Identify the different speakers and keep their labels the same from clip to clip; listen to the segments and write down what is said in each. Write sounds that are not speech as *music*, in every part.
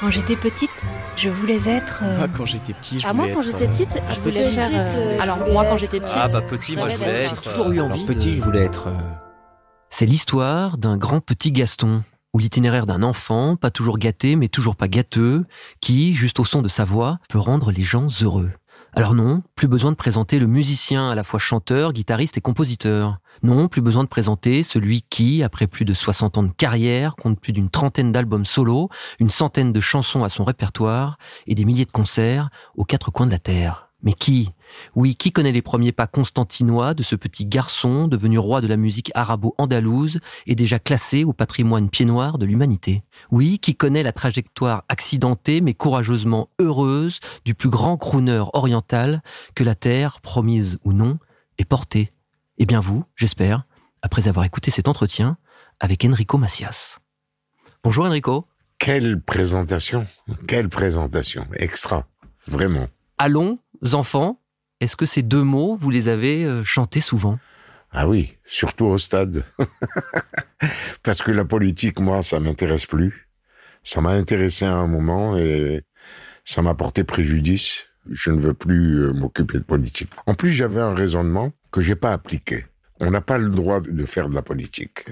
Speaker 1: Quand j'étais petite, je voulais être. Euh, ah, quand j'étais petit, je ah, voulais Ah, moi, quand j'étais euh, je voulais faire. Euh, alors, moi, quand j'étais petite, Ah bah petit, moi je voulais toujours eu envie petit, je voulais être. C'est l'histoire d'un grand petit Gaston, ou l'itinéraire d'un enfant, pas toujours gâté mais toujours pas gâteux, qui, juste au son de sa voix, peut rendre les gens heureux. Alors non, plus besoin de présenter le musicien à la fois chanteur, guitariste et compositeur. Non, plus besoin de présenter celui qui, après plus de 60 ans de carrière, compte plus d'une trentaine d'albums solo, une centaine de chansons à son répertoire et des milliers de concerts aux quatre coins de la Terre. Mais qui oui, qui connaît les premiers pas constantinois de ce petit garçon devenu roi de la musique arabo-andalouse et déjà classé au patrimoine pied noir de l'humanité Oui, qui connaît la trajectoire accidentée mais courageusement heureuse du plus grand crooner oriental que la terre, promise ou non, ait porté Eh bien vous, j'espère, après avoir écouté cet entretien avec Enrico Macias. Bonjour Enrico.
Speaker 2: Quelle présentation, quelle présentation, extra, vraiment.
Speaker 1: Allons, enfants, est-ce que ces deux mots, vous les avez euh, chantés souvent Ah oui,
Speaker 2: surtout au stade. *laughs* Parce que la politique, moi, ça m'intéresse plus. Ça m'a intéressé à un moment et ça m'a porté préjudice. Je ne veux plus euh, m'occuper de politique. En plus, j'avais un raisonnement que j'ai pas appliqué. On n'a pas le droit de faire de la politique.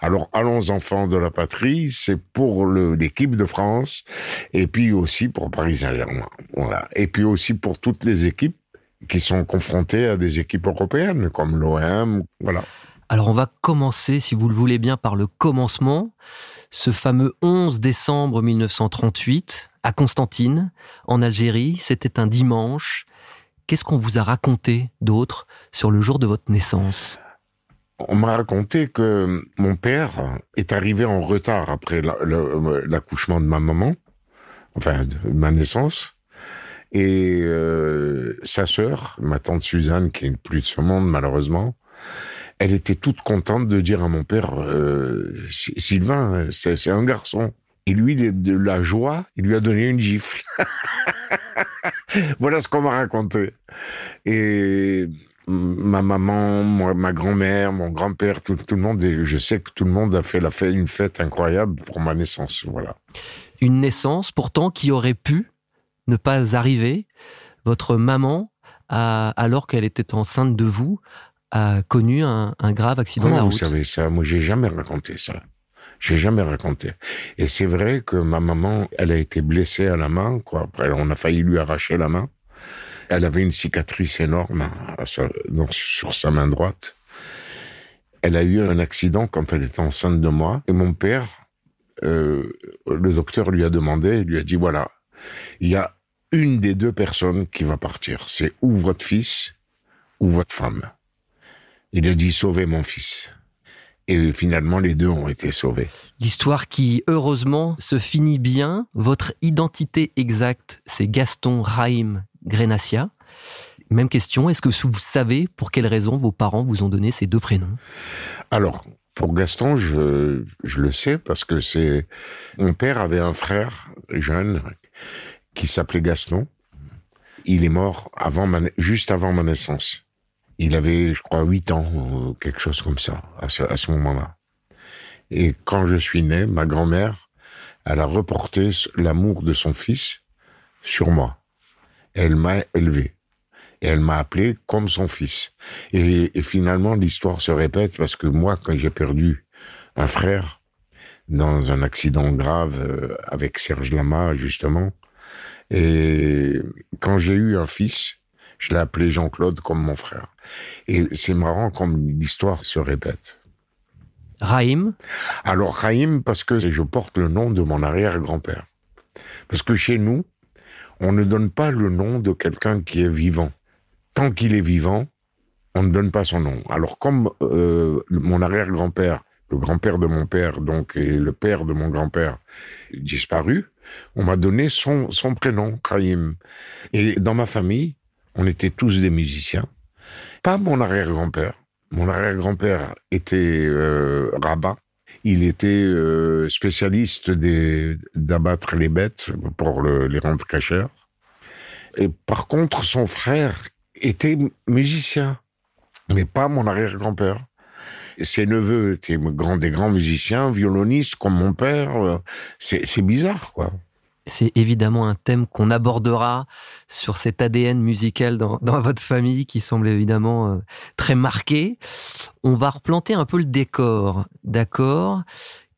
Speaker 2: Alors, allons enfants de la patrie, c'est pour l'équipe de France, et puis aussi pour Paris Saint-Germain. Voilà. Et puis aussi pour toutes les équipes qui sont confrontés à des équipes européennes comme l'OM. Voilà.
Speaker 1: Alors on va commencer, si vous le voulez bien, par le commencement. Ce fameux 11 décembre 1938, à Constantine, en Algérie, c'était un dimanche. Qu'est-ce qu'on vous a raconté d'autre sur le jour de votre naissance
Speaker 2: on m'a raconté que mon père est arrivé en retard après l'accouchement de ma maman, enfin de ma naissance, et euh, sa sœur, ma tante Suzanne, qui est plus de ce monde malheureusement, elle était toute contente de dire à mon père, euh, Sylvain, euh, c'est un garçon. Et lui, de la joie, il lui a donné une gifle. *laughs* voilà ce qu'on m'a raconté. Et ma maman, ma grand-mère, mon grand-père, tout, le monde, je sais que tout le monde a fait la fête, une fête incroyable pour ma naissance. Voilà.
Speaker 1: Une naissance pourtant qui aurait pu ne pas arriver, votre maman, alors qu'elle était enceinte de vous, a connu un, grave accident la Vous
Speaker 2: savez ça Moi, j'ai jamais raconté ça. J'ai jamais raconté. Et c'est vrai que ma maman, elle a été blessée à la main. Quoi. Après, on a failli lui arracher la main. Elle avait une cicatrice énorme hein, sur sa main droite. Elle a eu un accident quand elle était enceinte de moi. Et mon père, euh, le docteur lui a demandé, lui a dit, voilà, il y a une des deux personnes qui va partir. C'est ou votre fils ou votre femme. Il a dit sauvez mon fils. Et finalement, les deux ont été sauvés.
Speaker 1: L'histoire qui, heureusement, se finit bien. Votre identité exacte, c'est Gaston Raïm Grenacia. Même question, est-ce que vous savez pour quelles raison vos parents vous ont donné ces deux prénoms
Speaker 2: Alors, pour Gaston, je, le sais parce que c'est mon père avait un frère jeune qui s'appelait Gaston. Il est mort avant juste avant ma naissance. Il avait, je crois, 8 ans, euh, quelque chose comme ça, à ce, moment-là. Et quand je suis né, ma grand-mère, elle a reporté l'amour de son fils sur moi. Elle m'a élevé. Et elle m'a appelé comme son fils. et finalement, l'histoire se répète parce que moi, quand j'ai perdu un frère, dans un accident grave euh, avec Serge Lama, justement. Et quand j'ai eu un fils, je l'ai appelé Jean-Claude comme mon frère. Et c'est marrant comme l'histoire se répète. Raïm Alors Raïm parce que je porte le nom de mon arrière-grand-père. Parce que chez nous, on ne donne pas le nom de quelqu'un qui est vivant. Tant qu'il est vivant, on ne donne pas son nom. Alors comme euh, mon arrière-grand-père le grand-père de mon père, donc, et le père de mon grand-père, disparu, on m'a donné son, prénom, Kraïm. Et dans ma famille, on était tous des musiciens. Pas mon arrière-grand-père. Mon arrière-grand-père était euh, rabbin. Il était euh, spécialiste d'abattre les bêtes pour les rendre cacheurs. Et par contre, son frère était musicien, mais pas mon arrière-grand-père ses neveux étaient grand, des grands musiciens, violonistes comme mon père. Euh, c'est
Speaker 1: bizarre, quoi. C'est évidemment un thème qu'on abordera sur cet ADN musical dans, votre famille qui semble évidemment euh, très marqué. On va replanter un peu le décor, d'accord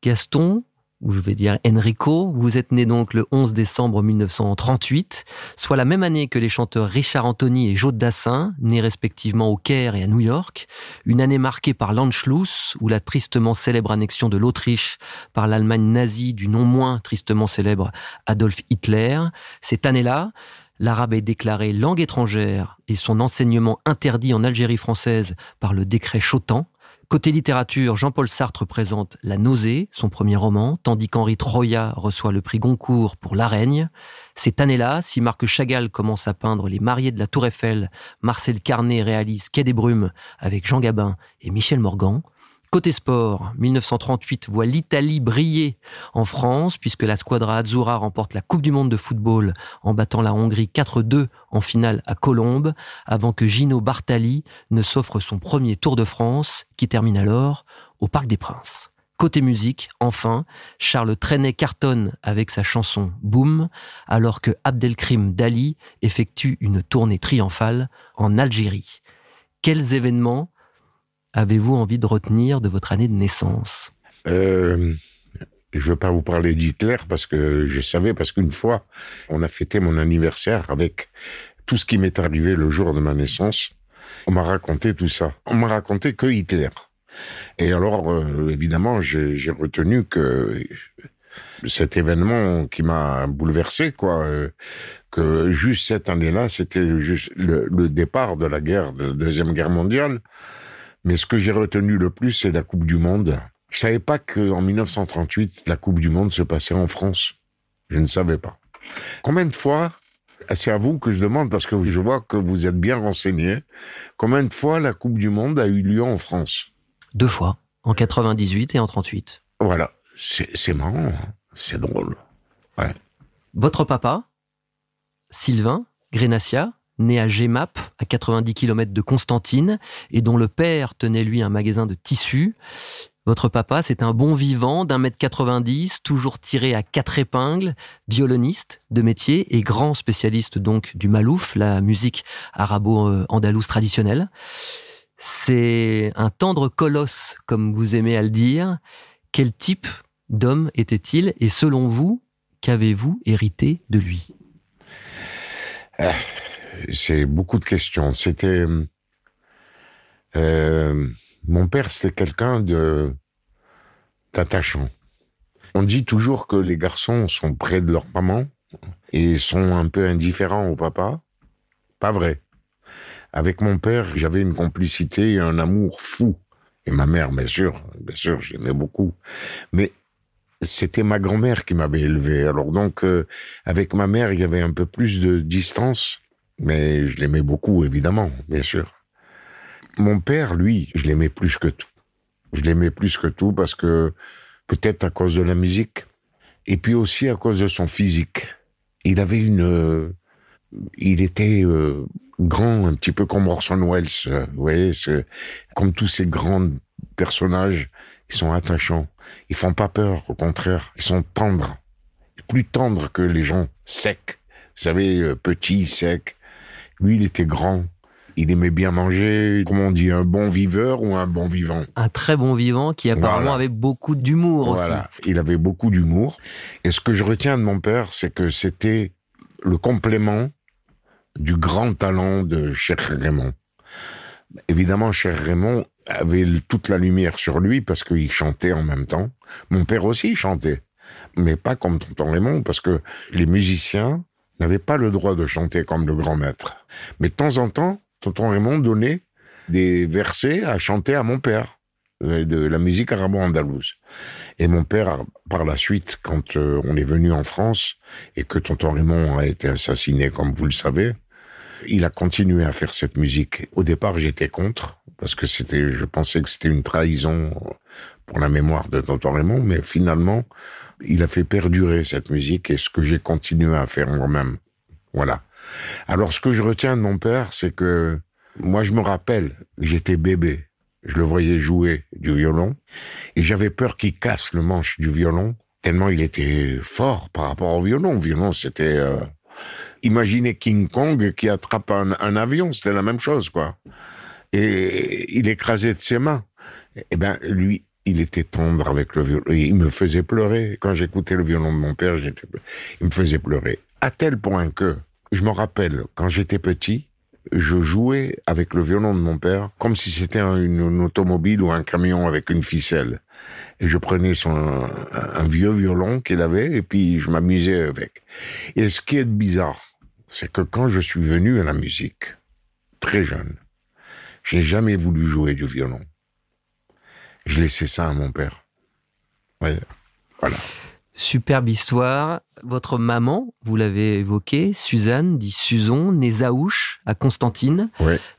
Speaker 1: Gaston, où je vais dire Enrico, vous êtes né donc le 11 décembre 1938, soit la même année que les chanteurs Richard Anthony et Joe Dassin, nés respectivement au Caire et à New York, une année marquée par l'Anschluss, ou la tristement célèbre annexion de l'Autriche par l'Allemagne nazie du non moins tristement célèbre Adolf Hitler. Cette année-là, l'arabe est déclaré langue étrangère et son enseignement interdit en Algérie française par le décret Chotan, Côté littérature, Jean-Paul Sartre présente La nausée, son premier roman, tandis qu'Henri Troya reçoit le prix Goncourt pour L'Araigne. Cette année-là, si Marc Chagall commence à peindre Les mariés de la Tour Eiffel, Marcel Carnet réalise Quai des brumes avec Jean Gabin et Michel Morgan, Côté sport, 1938 voit l'Italie briller en France puisque la Squadra Azzurra remporte la Coupe du Monde de football en battant la Hongrie 4-2 en finale à Colombes avant que Gino Bartali ne s'offre son premier Tour de France qui termine alors au Parc des Princes. Côté musique, enfin, Charles Trenet cartonne avec sa chanson Boom alors que Abdelkrim Dali effectue une tournée triomphale en Algérie. Quels événements avez-vous envie de retenir de votre année de naissance
Speaker 2: euh, Je ne veux pas vous parler d'Hitler parce que je savais, parce qu'une fois, on a fêté mon anniversaire avec tout ce qui m'est arrivé le jour de ma naissance. On m'a raconté tout ça. On m'a raconté que Hitler. Et alors, euh, évidemment, j'ai retenu que cet événement qui m'a bouleversé, quoi, euh, que juste cette année-là, c'était le, le, départ de la guerre, de la Deuxième Guerre mondiale. Mais ce que j'ai retenu le plus, c'est la Coupe du Monde. Je savais pas qu'en 1938, la Coupe du Monde se passait en France. Je ne savais pas. Combien de fois, ah, c'est à vous que je demande parce que je vois que vous êtes bien renseigné, combien de fois la Coupe du Monde a eu lieu en France
Speaker 1: Deux fois, en 98 et en 38. Voilà, c'est marrant, hein. c'est drôle. Ouais. Votre papa, Sylvain Grenacia né à Gemap, à 90 km de Constantine, et dont le père tenait lui un magasin de tissus. Votre papa, c'est un bon vivant d'un mètre 90, toujours tiré à quatre épingles, violoniste de métier et grand spécialiste donc du malouf, la musique arabo-andalouse traditionnelle. C'est un tendre colosse, comme vous aimez à le dire. Quel type d'homme était-il et selon vous, qu'avez-vous hérité de lui ah,
Speaker 2: c'est beaucoup de questions. C'était. Euh, mon père, c'était quelqu'un de. d'attachant. On dit toujours que les garçons sont près de leur maman et sont un peu indifférents au papa. Pas vrai. Avec mon père, j'avais une complicité et un amour fou. Et ma mère, bien sûr, bien sûr, j'aimais beaucoup. Mais c'était ma grand-mère qui m'avait élevé. Alors donc, euh, avec ma mère, il y avait un peu plus de distance. Mais je l'aimais beaucoup, évidemment, bien sûr. Mon père, lui, je l'aimais plus que tout. Je l'aimais plus que tout parce que peut-être à cause de la musique et puis aussi à cause de son physique. Il avait une, euh, il était euh, grand, un petit peu comme Orson Welles. Euh, vous voyez, comme tous ces grands personnages, ils sont attachants. Ils font pas peur, au contraire, ils sont tendres, plus tendres que les gens secs. Vous savez, petits, secs, lui, il était grand. Il aimait bien manger. Comment on dit Un bon viveur ou un bon vivant
Speaker 1: Un très bon vivant qui apparemment avait beaucoup d'humour aussi.
Speaker 2: Il avait beaucoup d'humour. Et ce que je retiens de mon père, c'est que c'était le complément du grand talent de Cher Raymond. Évidemment, Cher Raymond avait toute la lumière sur lui parce qu'il chantait en même temps. Mon père aussi chantait, mais pas comme Tonton Raymond, parce que les musiciens n'avait pas le droit de chanter comme le grand maître. Mais de temps en temps, tonton Raymond donnait des versets à chanter à mon père euh, de la musique arabo-andalouse. Et mon père, par la suite, quand euh, on est venu en France et que tonton Raymond a été assassiné, comme vous le savez, il a continué à faire cette musique. Au départ, j'étais contre parce que c'était, je pensais que c'était une trahison pour la mémoire de tonton Raymond, mais finalement, il a fait perdurer cette musique et ce que j'ai continué à faire moi-même. Voilà. Alors, ce que je retiens de mon père, c'est que moi, je me rappelle, j'étais bébé. Je le voyais jouer du violon et j'avais peur qu'il casse le manche du violon tellement il était fort par rapport au violon. Le violon, c'était euh, imaginez King Kong qui attrape un, avion, c'était la même chose quoi. Et il écrasait de ses mains. Eh bien, lui, il était tendre avec le violon. Il me faisait pleurer. Quand j'écoutais le violon de mon père, il me faisait pleurer. À tel point que, je me rappelle, quand j'étais petit, je jouais avec le violon de mon père comme si c'était une, automobile ou un camion avec une ficelle. Et je prenais son, un vieux violon qu'il avait et puis je m'amusais avec. Et ce qui est bizarre, c'est que quand je suis venu à la musique, très jeune, j'ai jamais voulu jouer du violon. Je laissais ça à mon père. Voilà.
Speaker 1: Superbe histoire. Votre maman, vous l'avez évoqué, Suzanne, dit Suzon, née Zaouche à Constantine,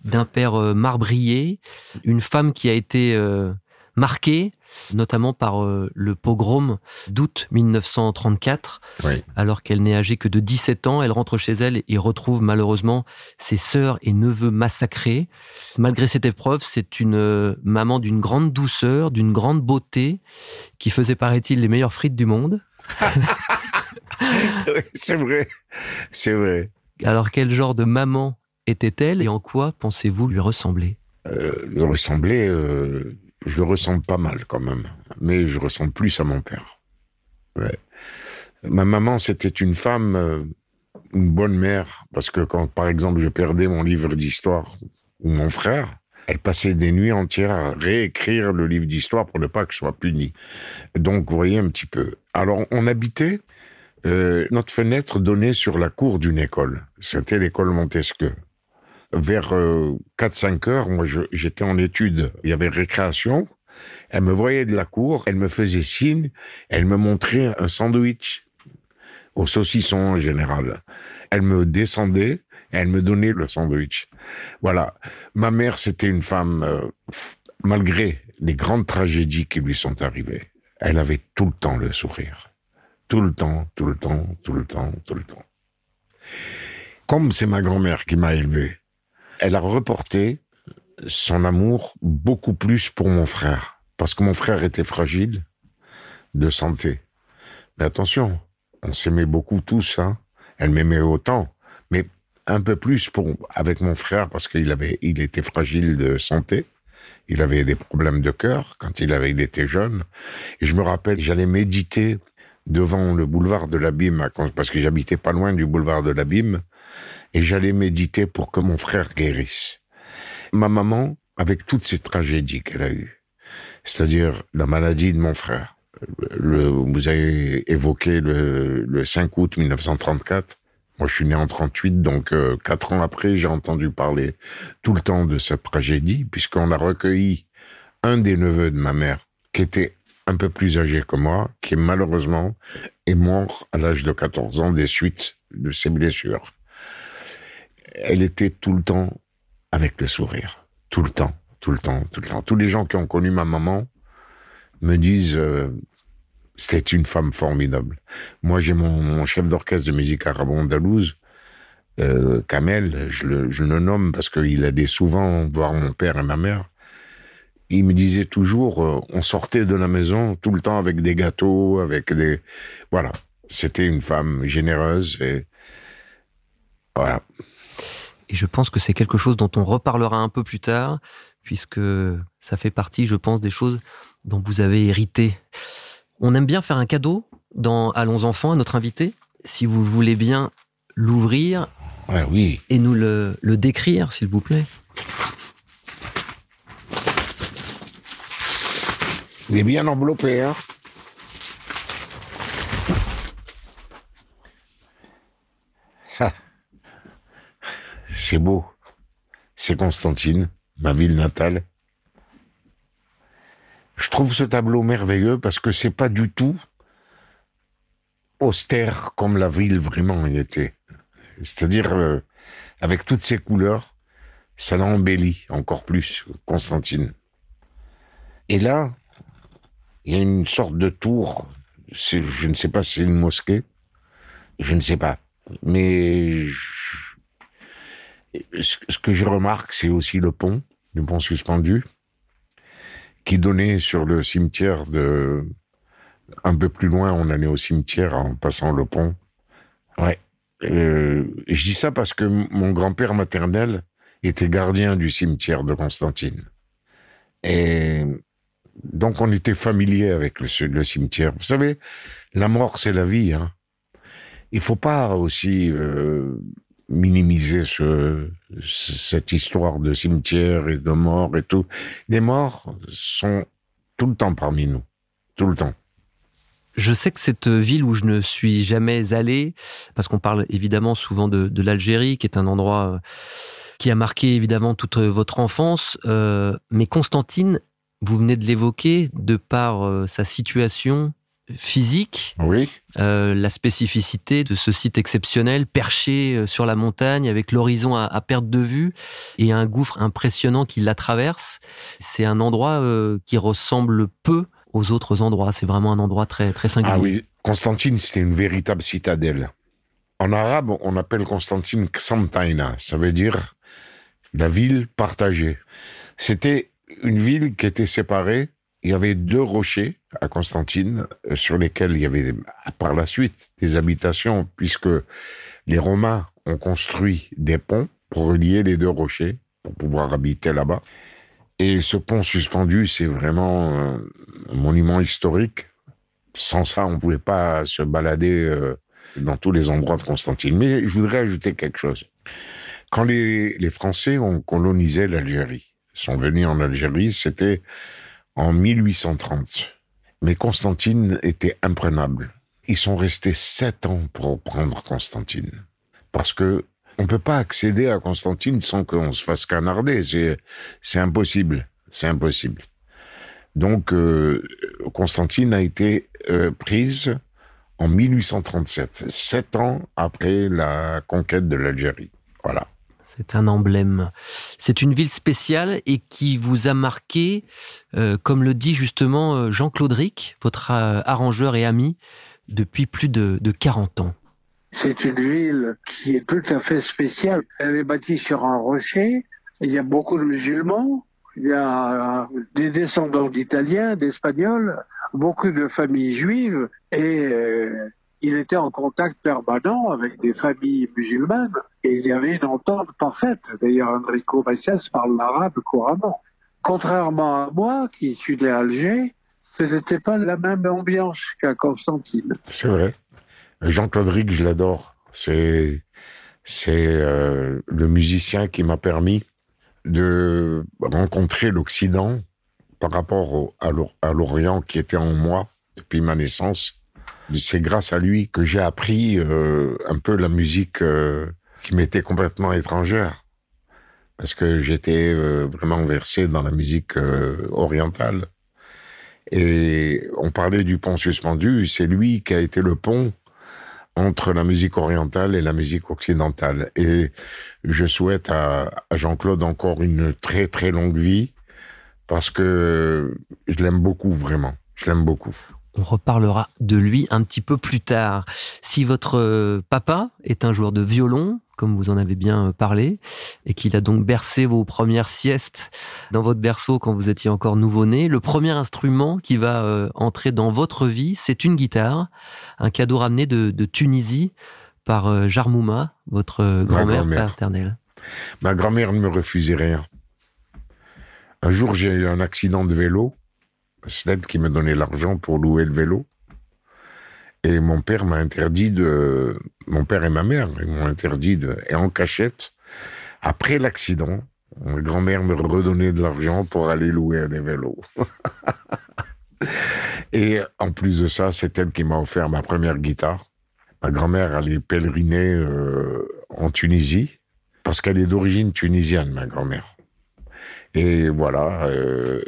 Speaker 1: d'un père euh, marbrier, une femme qui a été euh, marquée notamment par euh, le pogrom d'août 1934. Alors qu'elle n'est âgée que de 17 ans, elle rentre chez elle et retrouve malheureusement ses sœurs et neveux massacrés. Malgré cette épreuve, c'est une euh, maman d'une grande douceur, d'une grande beauté, qui faisait, paraît-il, les meilleures frites du monde.
Speaker 2: *laughs* c'est vrai,
Speaker 1: c'est vrai. Alors quel genre de maman était-elle et en quoi pensez-vous lui ressembler euh, Lui ressembler je le
Speaker 2: ressens pas mal quand même, mais je ressens plus à mon père. Ma maman, c'était une femme, euh, une bonne mère, parce que quand, par exemple, je perdais mon livre d'histoire ou mon frère, elle passait des nuits entières à réécrire le livre d'histoire pour ne pas que je sois puni. Donc, vous voyez un petit peu. Alors, on habitait, euh, notre fenêtre donnait sur la cour d'une école. C'était l'école Montesquieu vers 4-5 euh, heures, moi j'étais en étude, il y avait récréation, elle me voyait de la cour, elle me faisait signe, elle me montrait un sandwich au saucisson en général. Elle me descendait, elle me donnait le sandwich. Voilà. Ma mère, c'était une femme, euh, malgré les grandes tragédies qui lui sont arrivées, elle avait tout le temps le sourire. Tout le temps, tout le temps, tout le temps, tout le temps. Comme c'est ma grand-mère qui m'a élevé, elle a reporté son amour beaucoup plus pour mon frère. Parce que mon frère était fragile de santé. Mais attention, on s'aimait beaucoup tous. Hein. Elle m'aimait autant, mais un peu plus pour, avec mon frère parce qu'il avait, il était fragile de santé. Il avait des problèmes de cœur quand il avait, il était jeune. Et je me rappelle, j'allais méditer devant le boulevard de l'Abîme parce que j'habitais pas loin du boulevard de l'Abîme et j'allais méditer pour que mon frère guérisse. Ma maman, avec toutes ces tragédies qu'elle a eues, c'est-à-dire la maladie de mon frère, vous avez évoqué le, le, 5 août 1934. Moi, je suis né en 38, donc euh, quatre ans après, j'ai entendu parler tout le temps de cette tragédie, puisqu'on a recueilli un des neveux de ma mère, qui était un peu plus âgé que moi, qui malheureusement est mort à l'âge de 14 ans des suites de ses blessures elle était tout le temps avec le sourire. Tout le temps, tout le temps, tout le temps. Tous les gens qui ont connu ma maman me disent euh, c'est une femme formidable. Moi, j'ai mon, chef d'orchestre de musique arabe-andalouse, euh, Kamel, je le, nomme parce qu'il allait souvent voir mon père et ma mère. Il me disait toujours, euh, on sortait de la maison tout le temps avec des gâteaux, avec des... Voilà, c'était
Speaker 1: une femme généreuse et... Voilà. Et je pense que c'est quelque chose dont on reparlera un peu plus tard, puisque ça fait partie, je pense, des choses dont vous avez hérité. On aime bien faire un cadeau dans Allons enfants à notre invité. Si vous voulez bien l'ouvrir oui. et nous le, le décrire, s'il vous plaît.
Speaker 2: Il est bien enveloppé, hein c'est beau. C'est Constantine, ma ville natale. Je trouve ce tableau merveilleux parce que c'est pas du tout austère comme la ville vraiment y était. C'est-à-dire, euh, avec toutes ses couleurs, ça l'embellit encore plus, Constantine. Et là, il y a une sorte de tour, je ne sais pas si c'est une mosquée, je ne sais pas, mais ce que je remarque, c'est aussi le pont, le pont suspendu, qui donnait sur le cimetière de. Un peu plus loin, on allait au cimetière en passant le pont. Ouais. Euh, je dis ça parce que mon grand-père maternel était gardien du cimetière de Constantine. Et donc, on était familier avec le, cimetière. Vous savez, la mort, c'est la vie. Hein. Il faut pas aussi. Euh, minimiser cette histoire de cimetière et de mort et tout.
Speaker 1: Les morts sont tout le temps parmi nous, tout le temps. Je sais que cette ville où je ne suis jamais allé, parce qu'on parle évidemment souvent de, l'Algérie, qui est un endroit euh, qui a marqué évidemment toute votre enfance, euh, mais Constantine, vous venez de l'évoquer, de par euh, sa situation, physique, euh, la spécificité de ce site exceptionnel perché euh, sur la montagne avec l'horizon à, perte de vue et un gouffre impressionnant qui la traverse. C'est un endroit euh, qui ressemble peu aux autres endroits. C'est vraiment un endroit très, très singulier. Ah oui,
Speaker 2: Constantine, c'était une véritable citadelle. En arabe, on appelle Constantine Xantaina, ça veut dire la ville partagée. C'était une ville qui était séparée. Il y avait deux rochers à Constantine, euh, sur lesquels il y avait par la suite des habitations, puisque les Romains ont construit des ponts pour relier les deux rochers, pour pouvoir habiter là-bas. Et ce pont suspendu, c'est vraiment un monument historique. Sans ça, on ne pouvait pas se balader euh, dans tous les endroits de Constantine. Mais je voudrais ajouter quelque chose. Quand les, Français ont colonisé l'Algérie, sont venus en Algérie, c'était en 1830. Mais Constantine était imprenable. Ils sont restés sept ans pour prendre Constantine. Parce que on peut pas accéder à Constantine sans qu'on se fasse canarder. C'est, impossible. C'est impossible. Donc, euh, Constantine a été euh, prise en 1837, sept ans après la conquête de l'Algérie. Voilà.
Speaker 1: C'est un emblème. C'est une ville spéciale et qui vous a marqué, euh, comme le dit justement euh, Jean-Claude Ric, votre euh, arrangeur et ami, depuis plus de, 40 ans.
Speaker 3: C'est une ville qui est tout à fait spéciale. Elle est bâtie sur un rocher. Il y a beaucoup de musulmans. Il y a des descendants d'Italiens, d'Espagnols, beaucoup de familles juives. Et ils il était en contact permanent avec des familles musulmanes. Et il y avait une entente parfaite. D'ailleurs, Enrico Macias parle l'arabe couramment. Contrairement à moi, qui suis de à ce n'était pas la même ambiance qu'à Constantine.
Speaker 2: C'est vrai. Jean-Claude Rick, je l'adore. C'est c'est euh, le musicien qui m'a permis de rencontrer l'Occident par rapport à l'Orient qui était en moi depuis ma naissance. C'est grâce à lui que j'ai appris euh, un peu la musique euh, qui m'était complètement étrangère, parce que j'étais euh, vraiment versé dans la musique euh, orientale. Et on parlait du pont suspendu, c'est lui qui a été le pont entre la musique orientale et la musique occidentale. Et je souhaite à Jean-Claude encore une très très longue vie, parce que je l'aime beaucoup vraiment, je l'aime beaucoup
Speaker 1: on reparlera de lui un petit peu plus tard. Si votre euh, papa est un joueur de violon, comme vous en avez bien euh, parlé, et qu'il a donc bercé vos premières siestes dans votre berceau quand vous étiez encore nouveau-né, le premier instrument qui va euh, entrer dans votre vie, c'est une guitare, un cadeau ramené de, Tunisie par Jarmouma, votre grand-mère paternelle.
Speaker 2: Ma grand-mère ne me refusait rien. Un jour, j'ai eu un accident de vélo c'est elle qui m'a donné l'argent pour louer le vélo. Et mon père m'a interdit de. Mon père et ma mère m'ont interdit de. Et en cachette, après l'accident, ma grand-mère me redonnait de l'argent pour aller louer des vélos. *laughs* et en plus de ça, c'est elle qui m'a offert ma première guitare. Ma grand-mère allait pèleriner euh, en Tunisie, parce qu'elle est d'origine tunisienne, ma grand-mère. Et voilà. Euh,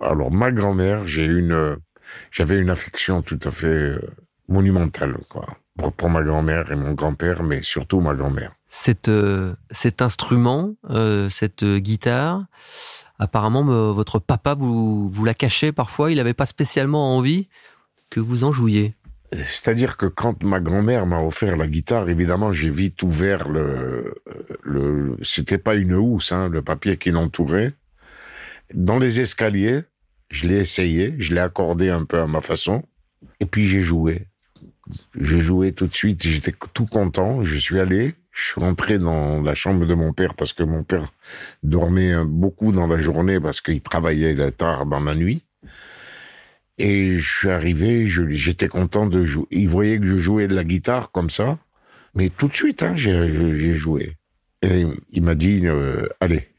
Speaker 2: alors, ma grand-mère, j'ai une, euh, j'avais une affection tout à fait euh, monumentale, quoi. Pour, ma grand-mère et mon grand-père, mais surtout ma grand-mère.
Speaker 1: cet instrument, cette guitare, apparemment, votre papa vous, vous la cachait parfois. Il n'avait pas spécialement envie que vous en jouiez.
Speaker 2: C'est-à-dire que quand ma grand-mère m'a offert la guitare, évidemment, j'ai vite ouvert le, le c'était pas une housse, hein, le papier qui l'entourait. Dans les escaliers, je l'ai essayé, je l'ai accordé un peu à ma façon, et puis j'ai joué. J'ai joué tout de suite, j'étais tout content, je suis allé, je suis rentré dans la chambre de mon père parce que mon père dormait beaucoup dans la journée parce qu'il travaillait tard dans la nuit. Et je suis arrivé, j'étais content de jouer. Il voyait que je jouais de la guitare comme ça, mais tout de suite, hein, j'ai joué. Et il m'a dit, euh, allez,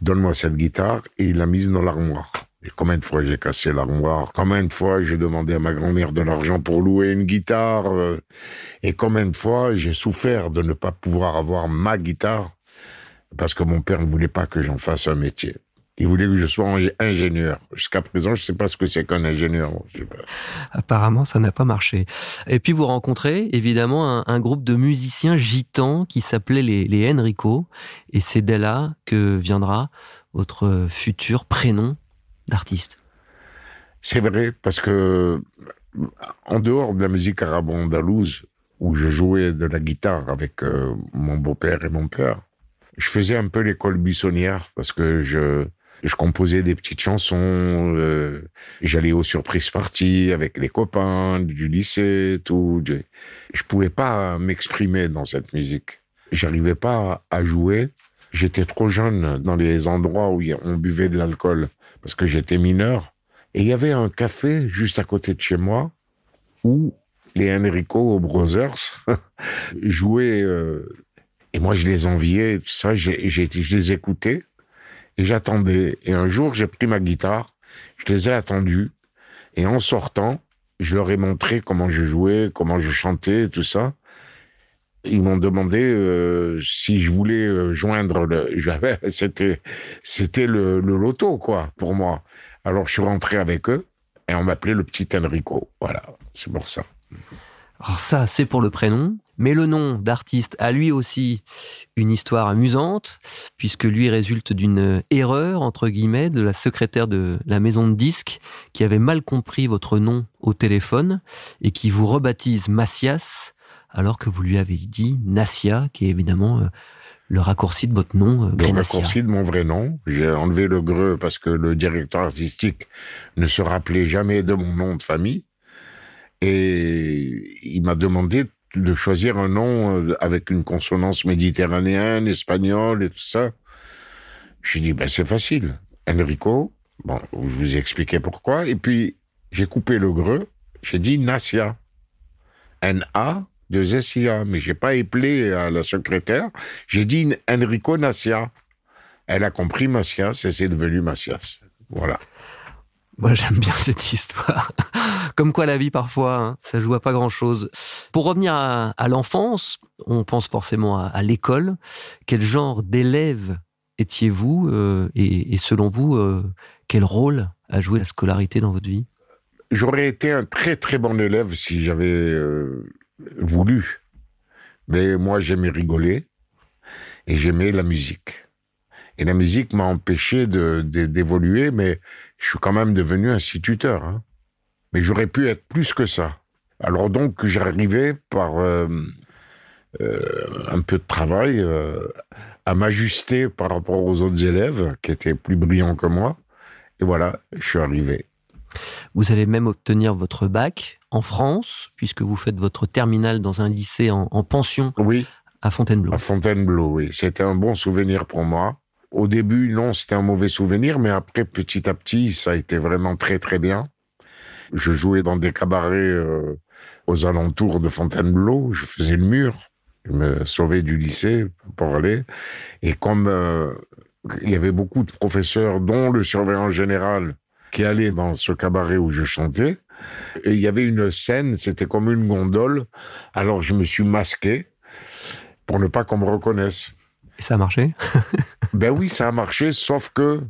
Speaker 2: donne-moi cette guitare, et il l'a mise dans l'armoire. Et combien de fois j'ai cassé l'armoire Combien de fois j'ai demandé à ma grand-mère de l'argent pour louer une guitare Et combien de fois j'ai souffert de ne pas pouvoir avoir ma guitare parce que mon père ne voulait pas que j'en fasse un métier. Il voulait que je sois ingénieur. Jusqu'à présent, je ne sais pas ce
Speaker 1: que c'est qu'un ingénieur. Apparemment, ça n'a pas marché. Et puis, vous rencontrez évidemment un, groupe de musiciens gitans qui s'appelait les, les Enrico. Et c'est dès là que viendra votre futur prénom d'artiste.
Speaker 2: C'est vrai, parce que en dehors de la musique arabo andalouse où je jouais de la guitare avec euh, mon beau-père et mon père, je faisais un peu l'école buissonnière parce que je, je composais des petites chansons, euh, j'allais aux surprises parties avec les copains du lycée, tout. Je, ne pouvais pas m'exprimer dans cette musique. J'arrivais pas à jouer. J'étais trop jeune dans les endroits où on buvait de l'alcool parce que j'étais mineur. Et il y avait un café juste à côté de chez moi où les Enrico Brothers *laughs* jouaient. Euh, et moi, je les enviais, tout ça, j'ai, je les écoutais. Et j'attendais. Et un jour, j'ai pris ma guitare, je les ai attendus. Et en sortant, je leur ai montré comment je jouais, comment je chantais, tout ça. Ils m'ont demandé euh, si je voulais euh, joindre le. J'avais, *laughs* c'était, c'était le, le loto quoi pour moi. Alors je suis rentré avec eux et on m'appelait le petit Enrico. Voilà, c'est pour ça.
Speaker 1: Alors ça, c'est pour le prénom. Mais le nom d'artiste a lui aussi une histoire amusante, puisque lui résulte d'une erreur, entre guillemets, de la secrétaire de la maison de disques, qui avait mal compris votre nom au téléphone, et qui vous rebaptise Macias, alors que vous lui avez dit Nassia, qui est évidemment euh, le raccourci de votre nom, euh, Le raccourci de
Speaker 2: mon vrai nom. J'ai enlevé le greu parce que le directeur artistique ne se rappelait jamais de mon nom de famille. Et il m'a demandé de choisir un nom euh, avec une consonance méditerranéenne, espagnole et tout ça. J'ai dit, ben c'est facile. Enrico, bon, je vous ai expliqué pourquoi. Et puis, j'ai coupé le greu, j'ai dit Nasia. N-A, de Zessia. Mais j'ai pas éplé à la secrétaire, j'ai dit Enrico Nasia. Elle a compris Macias et c'est devenu Macias.
Speaker 1: Voilà. Moi, j'aime bien cette histoire. *laughs* Comme quoi, la vie, parfois, hein, ça joue à pas grand-chose. Pour revenir à, l'enfance, on pense forcément à, l'école. Quel genre d'élève étiez-vous euh, et, selon vous, euh, quel rôle a joué la scolarité dans votre vie
Speaker 2: J'aurais été un très très bon élève si j'avais euh, voulu. Mais moi, j'aimais rigoler et j'aimais la musique. Et la musique m'a empêché d'évoluer, de, mais je suis quand même devenu instituteur. Hein. Mais j'aurais pu être plus que ça. Alors donc, j'arrivais par euh, euh, un peu de travail euh, à m'ajuster par rapport aux autres élèves qui étaient plus brillants que moi. Et voilà, je suis arrivé.
Speaker 1: Vous allez même obtenir votre bac en France, puisque vous faites votre terminale dans un lycée en, en pension oui. à Fontainebleau.
Speaker 2: À Fontainebleau, oui. C'était un bon souvenir pour moi. Au début, non, c'était un mauvais souvenir, mais après, petit à petit, ça a été vraiment très très bien. Je jouais dans des cabarets euh, aux alentours de Fontainebleau, je faisais le mur, je me sauvais du lycée pour aller. Et comme euh, il y avait beaucoup de professeurs, dont le surveillant général, qui allait dans ce cabaret où je chantais, il y avait une scène, c'était comme une gondole, alors je me suis masqué pour ne pas qu'on me reconnaisse ça a marché *laughs* Ben oui, ça a marché, sauf que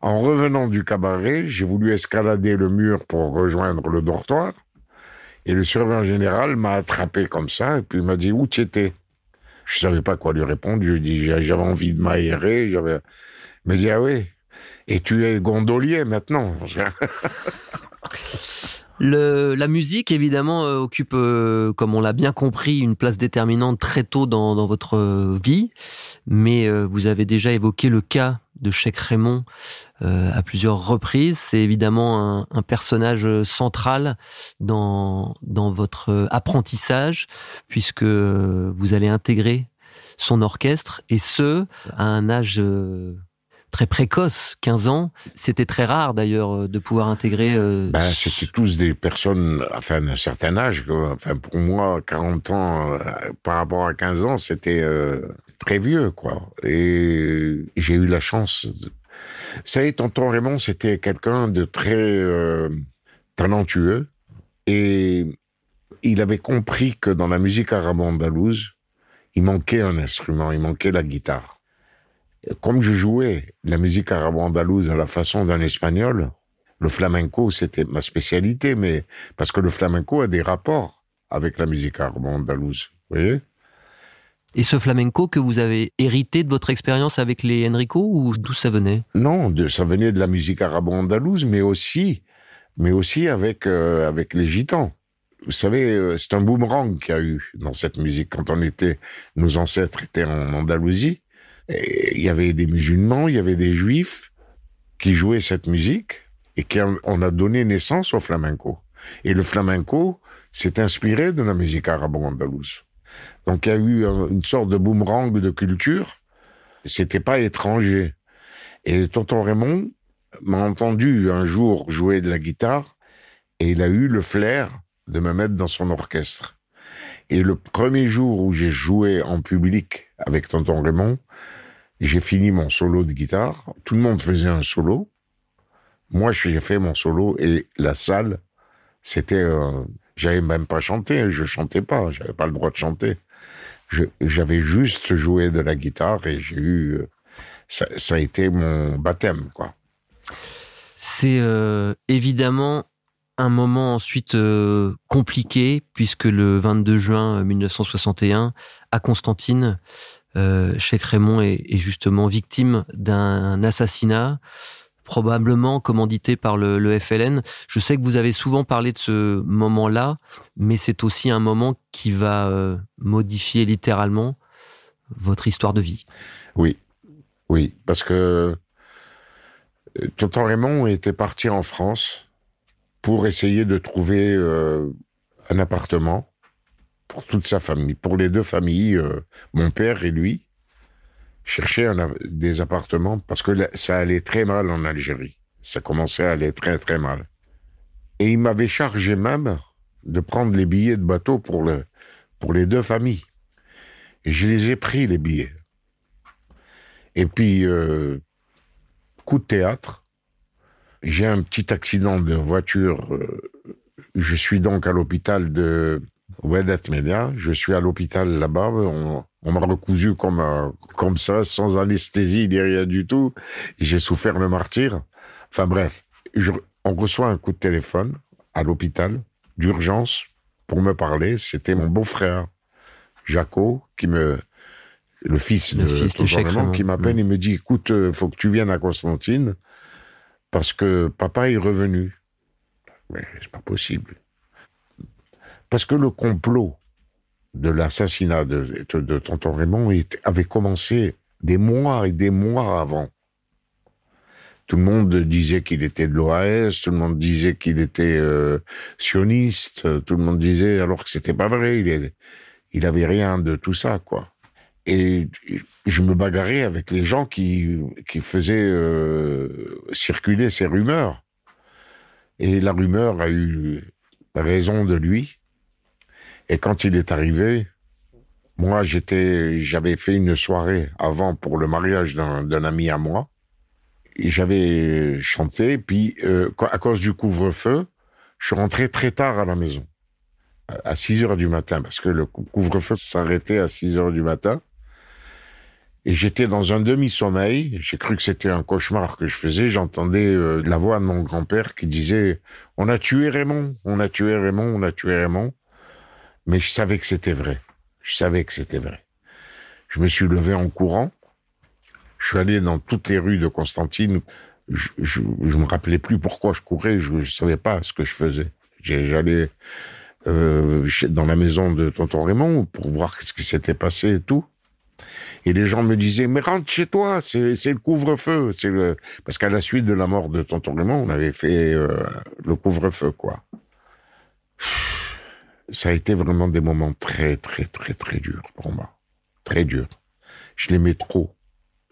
Speaker 2: en revenant du cabaret, j'ai voulu escalader le mur pour rejoindre le dortoir. Et le surveillant général m'a attrapé comme ça, et puis il m'a dit Où tu étais ?» Je ne savais pas quoi lui répondre. Je lui ai dit J'avais envie de m'aérer. Il m'a dit Ah oui, et tu es gondolier maintenant. *laughs*
Speaker 1: la musique, évidemment, euh, occupe, euh, comme on l'a bien compris, une place déterminante très tôt dans, votre euh, vie. Mais vous avez déjà évoqué le cas de Cheikh Raymond à plusieurs reprises. C'est évidemment un, un, personnage central dans, dans votre apprentissage, puisque vous allez intégrer son orchestre, et ce, à un âge très précoce, 15 ans. C'était très rare d'ailleurs euh, de pouvoir intégrer.
Speaker 2: Euh, bah, c'était tous des personnes, enfin d'un certain âge. Enfin pour moi, 40 ans euh, par rapport à 15 ans, c'était très vieux quoi. Et j'ai eu la chance. De... Vous savez, tonton Raymond, c'était quelqu'un de très talentueux et il avait compris que dans la musique arabe andalouse, il manquait un instrument, il manquait la guitare comme je jouais la musique arabo andalouse à la façon d'un espagnol, le flamenco, c'était ma spécialité, mais parce que le flamenco a des rapports avec la musique arabo andalouse
Speaker 1: vous voyez et ce flamenco que vous avez hérité de votre expérience avec les Enrico ou d'où ça venait
Speaker 2: Non, de, ça venait de la musique arabo-andalouse, mais aussi, mais aussi avec, euh, avec les gitans. Vous savez, euh, c'est un boomerang qu'il y a eu dans cette musique quand on était, nos ancêtres étaient en Andalousie il y avait des musulmans, il y avait des juifs qui jouaient cette musique et qui on a donné naissance au flamenco. Et le flamenco s'est inspiré de la musique arabo-andalouse. Donc il y a eu une sorte de boomerang de culture. C'était pas étranger. Et Tonton Raymond m'a entendu un jour jouer de la guitare et il a eu le flair de me mettre dans son orchestre. Et le premier jour où j'ai joué en public avec Tonton Raymond, j'ai fini mon solo de guitare. Tout le monde faisait un solo. Moi, j'ai fait mon solo et la salle, c'était. Euh, j'avais même pas chanté, je chantais pas, j'avais pas le droit de chanter. J'avais juste joué de la guitare et j'ai eu. Euh, ça, a été mon baptême, quoi.
Speaker 1: C'est euh, évidemment un moment ensuite compliqué, puisque le 22 juin 1961, à Constantine, chez euh, Cheikh Raymond est, justement victime d'un assassinat probablement commandité par le, FLN. Je sais que vous avez souvent parlé de ce moment-là, mais c'est aussi un moment qui va euh, modifier littéralement votre histoire de vie. Oui, oui,
Speaker 2: parce que euh, Tonton Raymond était parti en France pour essayer de trouver un appartement pour toute sa famille, pour les deux familles, euh, mon père et lui, cherchaient des appartements parce que ça allait très mal en Algérie. Ça commençait à aller très très mal. Et il m'avait chargé même de prendre les billets de bateau pour, le, pour les deux familles. Et je les ai pris, les billets. Et puis, euh, coup de théâtre, j'ai un petit accident de voiture. Euh, je suis donc à l'hôpital de Wedet Media. Je suis à l'hôpital là-bas. On, m'a recousu comme, euh, comme ça, sans anesthésie a rien du tout. J'ai souffert le martyr. Enfin bref, on reçoit un coup de téléphone à l'hôpital d'urgence pour me parler. C'était mon beau-frère, Jaco, qui me, le fils de fils tout qui hein. m'appelle et mm. me dit écoute, il euh, faut que tu viennes à Constantine parce que papa est revenu. Mais c'est pas possible. Parce que le complot de l'assassinat de, Tonton Raymond avait commencé des mois et des mois avant. Tout le monde disait qu'il était de l'OAS, tout le monde disait qu'il était euh, sioniste, tout le monde disait alors que c'était pas vrai, il, est, il avait rien de tout ça quoi. Et je me bagarrais avec les gens qui, faisaient euh, circuler ces rumeurs. Et la rumeur a eu raison de lui. Et quand il est arrivé, moi, j'étais, j'avais fait une soirée avant pour le mariage d'un ami à moi. et J'avais chanté, puis euh, à cause du couvre-feu, je suis rentré très tard à la maison, à 6 heures du matin, parce que le couvre-feu s'arrêtait à 6 heures du matin. Et j'étais dans un demi-sommeil. J'ai cru que c'était un cauchemar que je faisais. J'entendais euh, la voix de mon grand-père qui disait On a tué Raymond, on a tué Raymond, on a tué Raymond. Mais je savais que c'était vrai. Je savais que c'était vrai. Je me suis levé en courant. Je suis allé dans toutes les rues de Constantine. Je, je, me rappelais plus pourquoi je courais. Je, ne savais pas ce que je faisais. J'allais euh, dans la maison de tonton Raymond pour voir ce qui s'était passé et tout. Et les gens me disaient, mais rentre chez toi, c'est le couvre-feu. c'est le... Parce qu'à la suite de la mort de Tonton Raymond, on avait fait euh, le couvre-feu, quoi ça a été vraiment des moments très, très, très, très durs pour moi. Très durs. Je l'aimais trop.